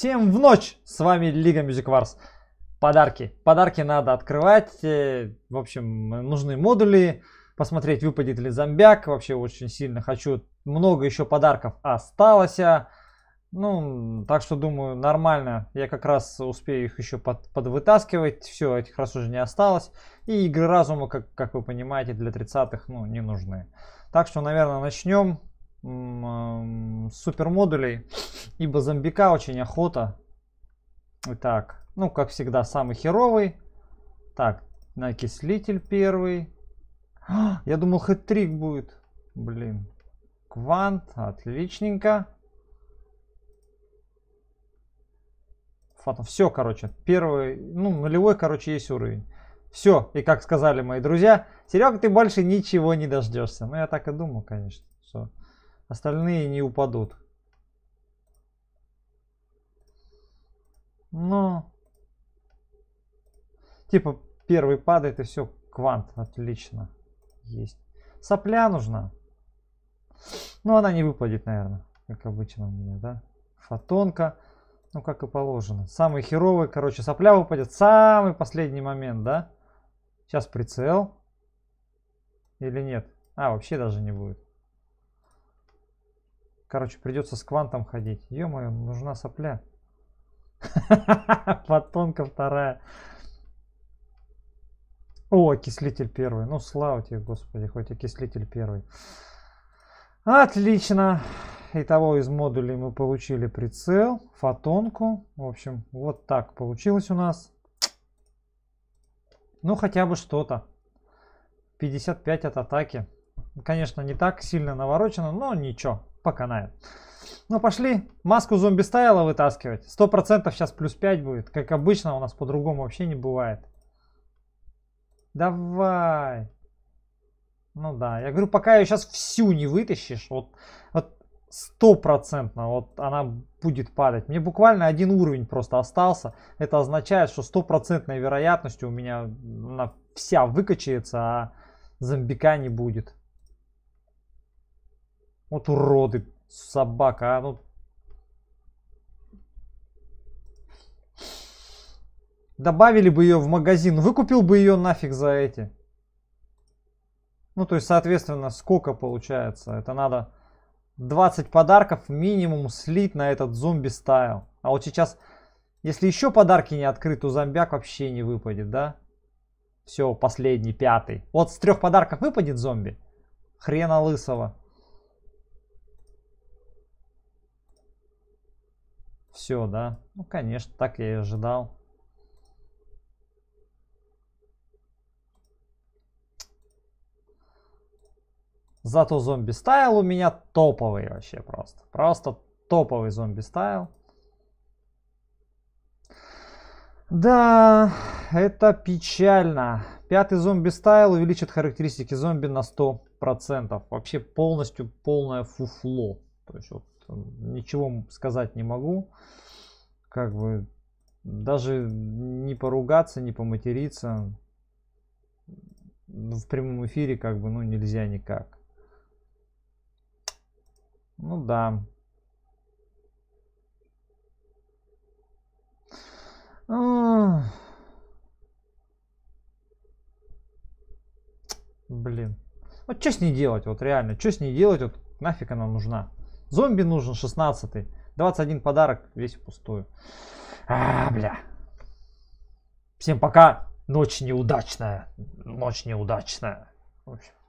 Всем в ночь! С вами Лига Music Wars. Подарки. Подарки надо открывать. Э, в общем, нужны модули. Посмотреть, выпадет ли зомбяк. Вообще очень сильно хочу. Много еще подарков осталось. Ну, так что думаю, нормально. Я как раз успею их еще под, подвытаскивать. Все, этих раз уже не осталось. И игры разума, как, как вы понимаете, для 30-х, ну, не нужны. Так что, наверное, начнем супермодулей, ибо зомбика очень охота. Итак, ну, как всегда, самый херовый. Так, накислитель первый. А, я думал, хэт-трик будет. Блин. Квант, отличненько. Фатом. Все, короче, первый, ну, нулевой, короче, есть уровень. Все, и как сказали мои друзья, Серега, ты больше ничего не дождешься. Ну, я так и думал, конечно, что Остальные не упадут. Но... Типа первый падает и все, квант, отлично. Есть. Сопля нужна. Но ну, она не выпадет, наверное, как обычно у меня, да? Фотонка. Ну, как и положено. Самый херовый, короче, сопля выпадет. Самый последний момент, да? Сейчас прицел. Или нет? А, вообще даже не будет. Короче, придется с квантом ходить. Ё-моё, нужна сопля. Фотонка вторая. О, окислитель первый. Ну, слава тебе, Господи, хоть окислитель первый. Отлично. Итого из модулей мы получили прицел, фотонку. В общем, вот так получилось у нас. Ну, хотя бы что-то. 55 от атаки. Конечно, не так сильно наворочено, но ничего, пока на Ну, пошли маску зомби стайла вытаскивать. Сто процентов сейчас плюс 5 будет. Как обычно, у нас по-другому вообще не бывает. Давай. Ну да, я говорю, пока ее сейчас всю не вытащишь, вот, вот стопроцентно вот она будет падать. Мне буквально один уровень просто остался. Это означает, что стопроцентной вероятностью у меня она вся выкачается, а зомбика не будет. Вот уроды, собака, а ну. Добавили бы ее в магазин, выкупил бы ее нафиг за эти. Ну, то есть, соответственно, сколько получается? Это надо 20 подарков минимум слить на этот зомби-стайл. А вот сейчас, если еще подарки не открыты, то зомбяк вообще не выпадет, да? Все, последний, пятый. Вот с трех подарков выпадет зомби? Хрена лысого. Все, да. Ну, конечно, так я и ожидал. Зато зомби стайл у меня топовый вообще просто. Просто топовый зомби стайл. Да, это печально. Пятый зомби стайл увеличит характеристики зомби на 100%. Вообще полностью полное фуфло. То есть вот, ничего сказать не могу. Как бы даже не поругаться, не поматериться в прямом эфире как бы ну нельзя никак. Ну да. Блин. Вот что с ней делать, вот реально, что с ней делать, вот нафиг она нужна. Зомби нужен 16 -й. 21 подарок весь впустую. А, бля. Всем пока. Ночь неудачная. Ночь неудачная. В общем.